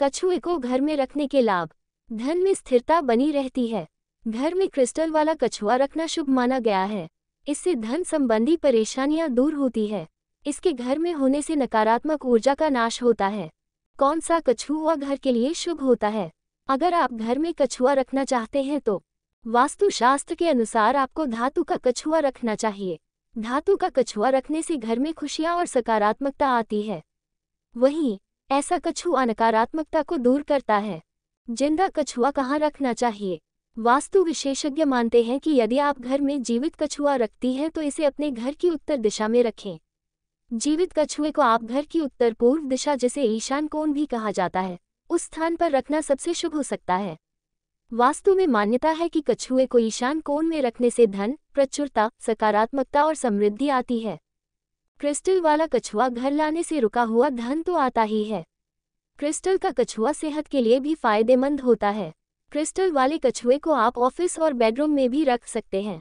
कछुए को घर में रखने के लाभ धन में स्थिरता बनी रहती है घर में क्रिस्टल वाला कछुआ रखना शुभ माना गया है इससे धन संबंधी परेशानियां दूर होती है इसके घर में होने से नकारात्मक ऊर्जा का नाश होता है कौन सा कछुआ घर के लिए शुभ होता है अगर आप घर में कछुआ रखना चाहते हैं तो वास्तुशास्त्र के अनुसार आपको धातु का कछुआ रखना चाहिए धातु का कछुआ रखने से घर में खुशियाँ और सकारात्मकता आती है वहीं ऐसा कछुआ नकारात्मकता को दूर करता है जिंदा कछुआ कहाँ रखना चाहिए वास्तु विशेषज्ञ मानते हैं कि यदि आप घर में जीवित कछुआ रखती हैं तो इसे अपने घर की उत्तर दिशा में रखें जीवित कछुए को आप घर की उत्तर पूर्व दिशा जिसे ईशान कोण भी कहा जाता है उस स्थान पर रखना सबसे शुभ हो सकता है वास्तु में मान्यता है कि कछुए को ईशान कोण में रखने से धन प्रचुरता सकारात्मकता और समृद्धि आती है क्रिस्टल वाला कछुआ घर लाने से रुका हुआ धन तो आता ही है क्रिस्टल का कछुआ सेहत के लिए भी फायदेमंद होता है क्रिस्टल वाले कछुए को आप ऑफिस और बेडरूम में भी रख सकते हैं